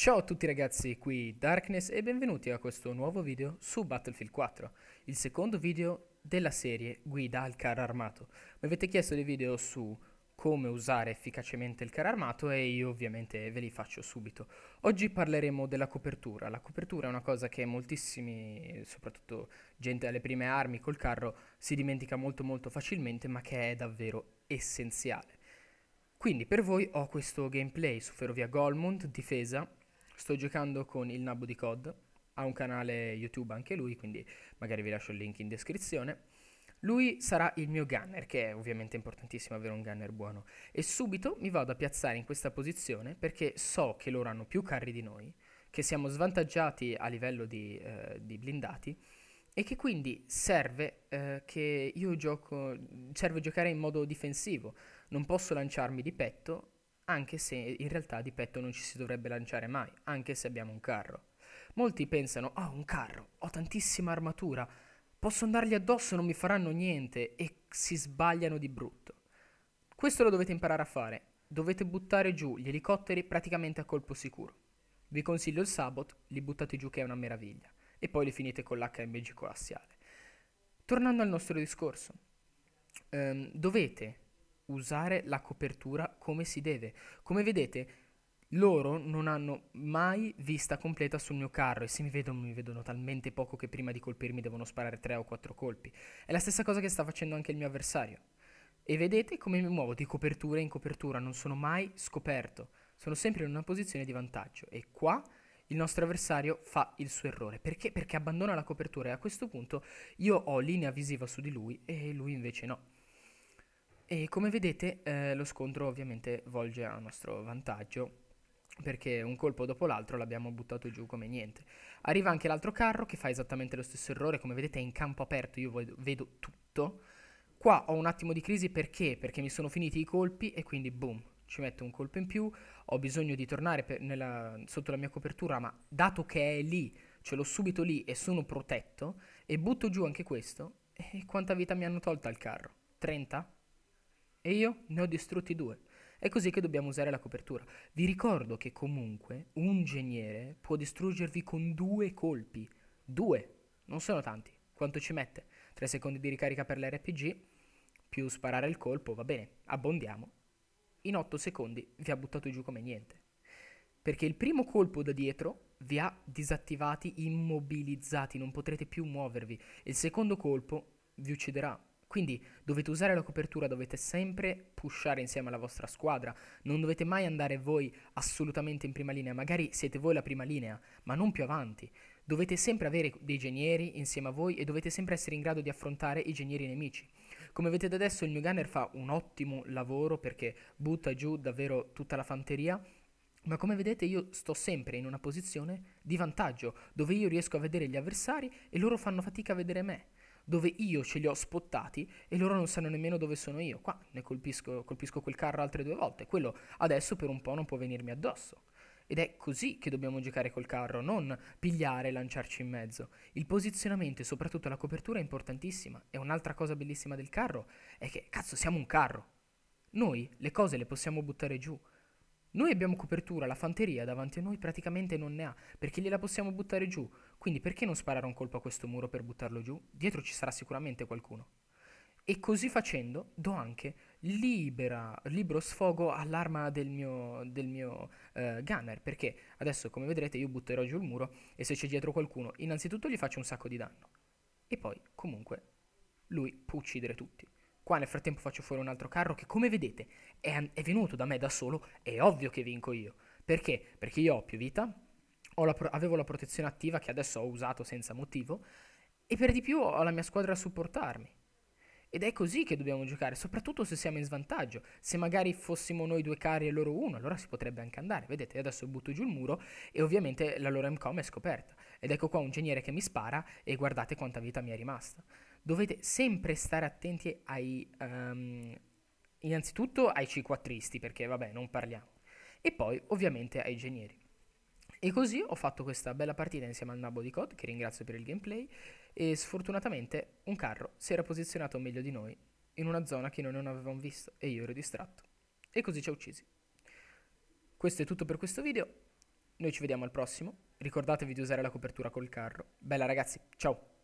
Ciao a tutti ragazzi, qui Darkness e benvenuti a questo nuovo video su Battlefield 4, il secondo video della serie Guida al carro armato. Mi avete chiesto dei video su come usare efficacemente il carro armato e io ovviamente ve li faccio subito. Oggi parleremo della copertura. La copertura è una cosa che moltissimi, soprattutto gente alle prime armi col carro, si dimentica molto molto facilmente ma che è davvero essenziale. Quindi per voi ho questo gameplay su Ferrovia Golmund, difesa, Sto giocando con il Nabu di COD, ha un canale YouTube anche lui, quindi magari vi lascio il link in descrizione. Lui sarà il mio gunner, che è ovviamente importantissimo avere un gunner buono. E subito mi vado a piazzare in questa posizione perché so che loro hanno più carri di noi, che siamo svantaggiati a livello di, eh, di blindati e che quindi serve eh, che io gioco, serve giocare in modo difensivo. Non posso lanciarmi di petto anche se in realtà di petto non ci si dovrebbe lanciare mai, anche se abbiamo un carro. Molti pensano, ho oh, ah, un carro, ho tantissima armatura, posso andargli addosso, non mi faranno niente e si sbagliano di brutto. Questo lo dovete imparare a fare, dovete buttare giù gli elicotteri praticamente a colpo sicuro. Vi consiglio il Sabot, li buttate giù che è una meraviglia, e poi li finite con l'HMG colassiale. Tornando al nostro discorso, ehm, dovete usare la copertura come si deve. Come vedete, loro non hanno mai vista completa sul mio carro e se mi vedono mi vedono talmente poco che prima di colpirmi devono sparare 3 o 4 colpi. È la stessa cosa che sta facendo anche il mio avversario. E vedete come mi muovo di copertura in copertura, non sono mai scoperto. Sono sempre in una posizione di vantaggio e qua il nostro avversario fa il suo errore. Perché? Perché abbandona la copertura e a questo punto io ho linea visiva su di lui e lui invece no. E come vedete eh, lo scontro ovviamente volge a nostro vantaggio perché un colpo dopo l'altro l'abbiamo buttato giù come niente. Arriva anche l'altro carro che fa esattamente lo stesso errore, come vedete è in campo aperto, io vedo, vedo tutto. Qua ho un attimo di crisi perché? Perché mi sono finiti i colpi e quindi boom, ci metto un colpo in più, ho bisogno di tornare nella, sotto la mia copertura, ma dato che è lì, ce l'ho subito lì e sono protetto, e butto giù anche questo, e quanta vita mi hanno tolta il carro? 30? 30? e io ne ho distrutti due. È così che dobbiamo usare la copertura. Vi ricordo che comunque un geniere può distruggervi con due colpi. Due, non sono tanti. Quanto ci mette? Tre secondi di ricarica per l'RPG, più sparare il colpo, va bene, abbondiamo. In otto secondi vi ha buttato giù come niente. Perché il primo colpo da dietro vi ha disattivati, immobilizzati, non potrete più muovervi. Il secondo colpo vi ucciderà quindi dovete usare la copertura, dovete sempre pushare insieme alla vostra squadra, non dovete mai andare voi assolutamente in prima linea, magari siete voi la prima linea, ma non più avanti. Dovete sempre avere dei genieri insieme a voi e dovete sempre essere in grado di affrontare i genieri nemici. Come vedete adesso il New Gunner fa un ottimo lavoro perché butta giù davvero tutta la fanteria, ma come vedete io sto sempre in una posizione di vantaggio, dove io riesco a vedere gli avversari e loro fanno fatica a vedere me dove io ce li ho spottati e loro non sanno nemmeno dove sono io. Qua ne colpisco, colpisco quel carro altre due volte. Quello adesso per un po' non può venirmi addosso. Ed è così che dobbiamo giocare col carro, non pigliare e lanciarci in mezzo. Il posizionamento e soprattutto la copertura è importantissima. E un'altra cosa bellissima del carro è che, cazzo, siamo un carro. Noi le cose le possiamo buttare giù. Noi abbiamo copertura, la fanteria davanti a noi praticamente non ne ha, perché gliela possiamo buttare giù. Quindi perché non sparare un colpo a questo muro per buttarlo giù? Dietro ci sarà sicuramente qualcuno. E così facendo do anche libera, libero sfogo all'arma del mio, del mio uh, gunner, perché adesso come vedrete io butterò giù il muro e se c'è dietro qualcuno innanzitutto gli faccio un sacco di danno. E poi comunque lui può uccidere tutti. Qua nel frattempo faccio fuori un altro carro che come vedete è, è venuto da me da solo, è ovvio che vinco io. Perché? Perché io ho più vita, ho la pro- avevo la protezione attiva che adesso ho usato senza motivo e per di più ho la mia squadra a supportarmi. Ed è così che dobbiamo giocare, soprattutto se siamo in svantaggio. Se magari fossimo noi due carri e loro uno, allora si potrebbe anche andare. Vedete, adesso butto giù il muro e ovviamente la loro MCOM è scoperta. Ed ecco qua un ingegnere che mi spara e guardate quanta vita mi è rimasta dovete sempre stare attenti ai... Um, innanzitutto ai ciquattristi, perché vabbè, non parliamo. E poi ovviamente ai genieri. E così ho fatto questa bella partita insieme al Nabo di Cod, che ringrazio per il gameplay, e sfortunatamente un carro si era posizionato meglio di noi, in una zona che noi non avevamo visto, e io ero distratto. E così ci ha uccisi. Questo è tutto per questo video, noi ci vediamo al prossimo, ricordatevi di usare la copertura col carro. Bella ragazzi, ciao!